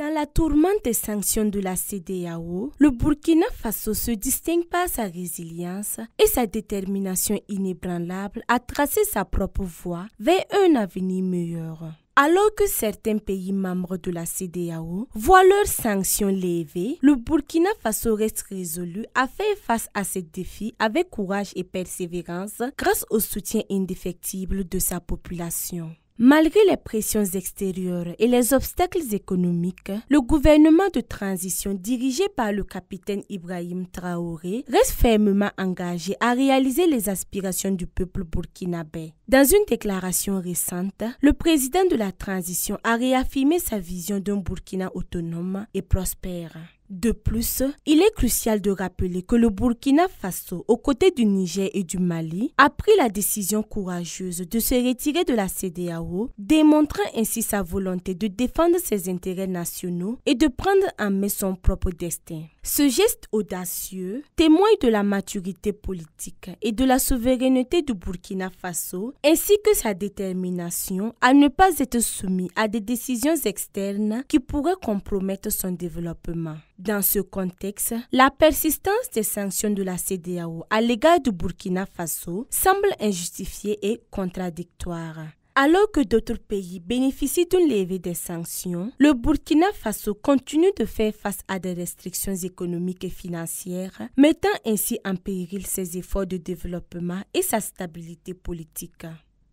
Dans la tourmente des sanctions de la CDAO, le Burkina Faso se distingue par sa résilience et sa détermination inébranlable à tracer sa propre voie vers un avenir meilleur. Alors que certains pays membres de la CDAO voient leurs sanctions levées, le Burkina Faso reste résolu à faire face à ces défis avec courage et persévérance grâce au soutien indéfectible de sa population. Malgré les pressions extérieures et les obstacles économiques, le gouvernement de transition dirigé par le capitaine Ibrahim Traoré reste fermement engagé à réaliser les aspirations du peuple burkinabé. Dans une déclaration récente, le président de la transition a réaffirmé sa vision d'un Burkina autonome et prospère. De plus, il est crucial de rappeler que le Burkina Faso, aux côtés du Niger et du Mali, a pris la décision courageuse de se retirer de la CDAO, démontrant ainsi sa volonté de défendre ses intérêts nationaux et de prendre en main son propre destin. Ce geste audacieux témoigne de la maturité politique et de la souveraineté du Burkina Faso, ainsi que sa détermination à ne pas être soumis à des décisions externes qui pourraient compromettre son développement. Dans ce contexte, la persistance des sanctions de la CDAO à l'égard du Burkina Faso semble injustifiée et contradictoire. Alors que d'autres pays bénéficient d'une levée des sanctions, le Burkina Faso continue de faire face à des restrictions économiques et financières, mettant ainsi en péril ses efforts de développement et sa stabilité politique.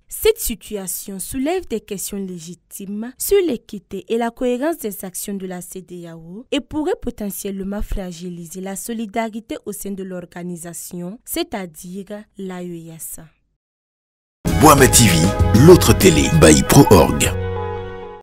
Cette situation soulève des questions légitimes sur l'équité et la cohérence des actions de la CDAO et pourrait potentiellement fragiliser la solidarité au sein de l'organisation, c'est-à-dire l'AES ma TV, l'autre télé, by Pro.org.